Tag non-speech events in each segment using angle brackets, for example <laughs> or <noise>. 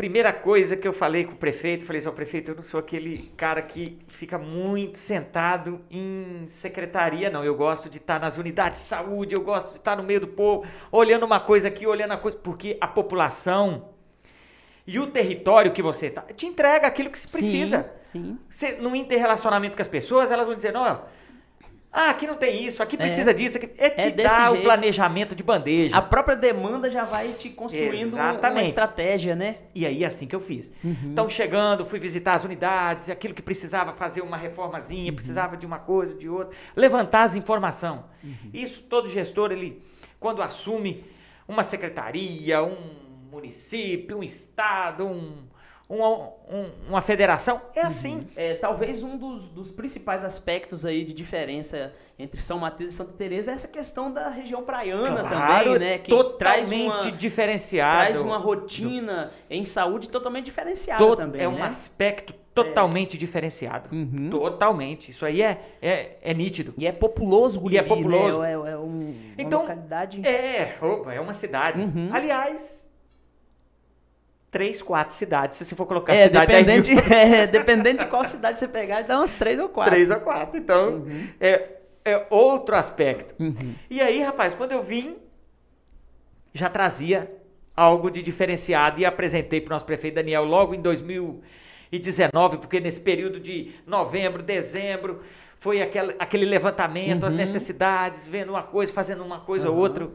primeira coisa que eu falei com o prefeito, falei assim, prefeito, eu não sou aquele cara que fica muito sentado em secretaria, não. Eu gosto de estar nas unidades de saúde, eu gosto de estar no meio do povo, olhando uma coisa aqui, olhando a coisa, porque a população e o território que você está te entrega aquilo que se precisa. Sim, sim. Você, no interrelacionamento com as pessoas, elas vão dizer, não, ah, aqui não tem isso, aqui é. precisa é. disso. Aqui... É, é te é dar jeito. o planejamento de bandeja. A própria demanda já vai te construindo Exatamente. uma estratégia, né? E aí é assim que eu fiz. Uhum. Então, chegando, fui visitar as unidades, aquilo que precisava fazer uma reformazinha, uhum. precisava de uma coisa, de outra. Levantar as informações. Uhum. Isso todo gestor, ele, quando assume uma secretaria, um município, um estado, um, uma, uma federação. É uhum. assim. Uhum. É, talvez um dos, dos, principais aspectos aí de diferença entre São Mateus e Santa Teresa é essa questão da região praiana claro, também, né? Que traz uma, diferenciado. Traz uma rotina do... em saúde totalmente diferenciada to também. É um né? aspecto é. totalmente é. diferenciado. Uhum. Totalmente. Isso aí é, é, é nítido. E é populoso, Gulhami, E é populoso. Né? É, é um, uma então, localidade... É, opa, é uma cidade. Uhum. Aliás, três, quatro cidades. Se você for colocar é, cidade... Dependente, <laughs> é, dependente de qual cidade você pegar, dá umas três ou quatro. Três ou quatro. Então, uhum. é, é outro aspecto. Uhum. E aí, rapaz, quando eu vim, já trazia algo de diferenciado e apresentei para o nosso prefeito Daniel logo em 2000... 2019, porque nesse período de novembro, dezembro, foi aquele, aquele levantamento, uhum. as necessidades, vendo uma coisa, fazendo uma coisa ou uhum. outra,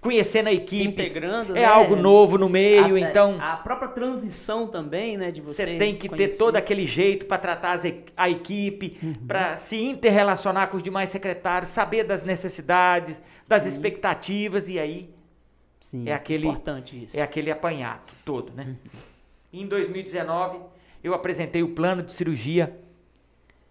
conhecendo a equipe. Se integrando, É né? algo novo no meio, a, então... A própria transição também, né, de você Você tem que conhecer. ter todo aquele jeito para tratar as, a equipe, uhum. para se interrelacionar com os demais secretários, saber das necessidades, das Sim. expectativas, e aí... Sim, é aquele, importante isso. É aquele apanhado todo, né? Uhum. Em 2019 eu apresentei o plano de cirurgia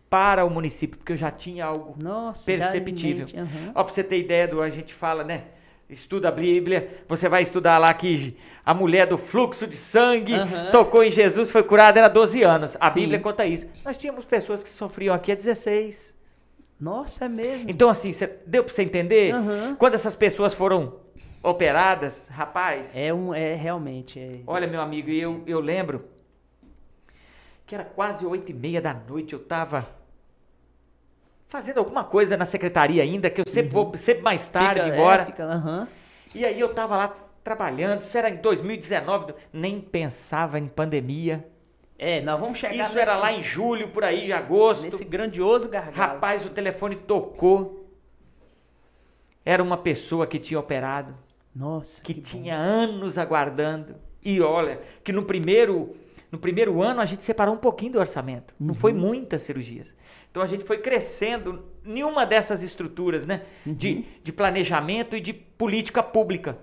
para o município, porque eu já tinha algo Nossa, perceptível. Uhum. Ó, para você ter ideia do a gente fala, né? Estuda a Bíblia, você vai estudar lá que a mulher do fluxo de sangue uhum. tocou em Jesus, foi curada, era 12 anos. A Sim. Bíblia conta isso. Nós tínhamos pessoas que sofriam aqui há 16. Nossa, é mesmo. Então, assim, cê, deu para você entender? Uhum. Quando essas pessoas foram operadas, rapaz. É um, é realmente. É... Olha, meu amigo, eu, eu lembro que era quase oito e meia da noite, eu estava fazendo alguma coisa na secretaria ainda, que eu sempre uhum. vou, sempre mais tarde é, fica, embora. É, fica, uhum. E aí eu estava lá trabalhando, isso era em 2019, nem pensava em pandemia. É, nós vamos chegar. Isso nesse... era lá em julho, por aí, agosto. Nesse grandioso gargalo. Rapaz, o telefone tocou. Era uma pessoa que tinha operado. Nossa. Que, que tinha bom. anos aguardando. E olha, que no primeiro no primeiro ano, a gente separou um pouquinho do orçamento. Uhum. Não foi uhum. muitas cirurgias. Então, a gente foi crescendo nenhuma dessas estruturas, né? Uhum. De, de planejamento e de política pública.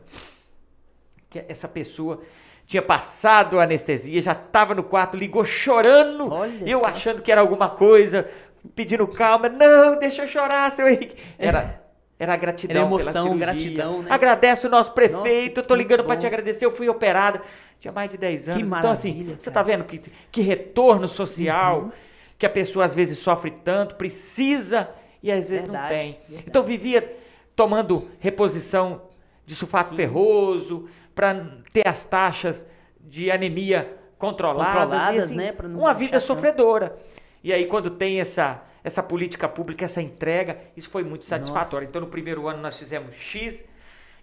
Que essa pessoa tinha passado a anestesia, já estava no quarto, ligou chorando, Olha eu só. achando que era alguma coisa, pedindo calma. Não, deixa eu chorar, seu Henrique. Era <laughs> Era a gratidão. Era emoção, gratidão, né? Agradeço o nosso prefeito, Nossa, tô ligando para te agradecer, eu fui operado. Tinha mais de 10 anos. Que maravilha, então, assim, cara. você tá vendo que, que retorno social uhum. que a pessoa às vezes sofre tanto, precisa e às vezes verdade, não tem. Verdade. Então vivia tomando reposição de sulfato Sim. ferroso para ter as taxas de anemia controladas, controladas e, assim, né? uma vida sofredora. Tanto. E aí quando tem essa essa política pública, essa entrega, isso foi muito satisfatório. Nossa. Então, no primeiro ano nós fizemos X,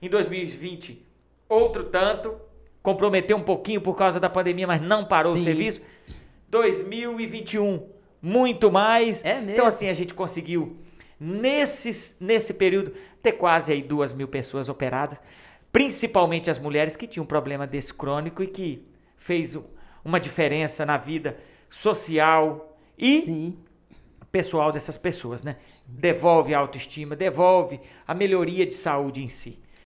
em 2020, outro tanto, comprometeu um pouquinho por causa da pandemia, mas não parou Sim. o serviço. 2021, muito mais. É mesmo. Então, assim, a gente conseguiu, nesses, nesse período, ter quase aí duas mil pessoas operadas, principalmente as mulheres que tinham um problema desse crônico e que fez uma diferença na vida social e Sim pessoal dessas pessoas, né? Devolve a autoestima, devolve a melhoria de saúde em si.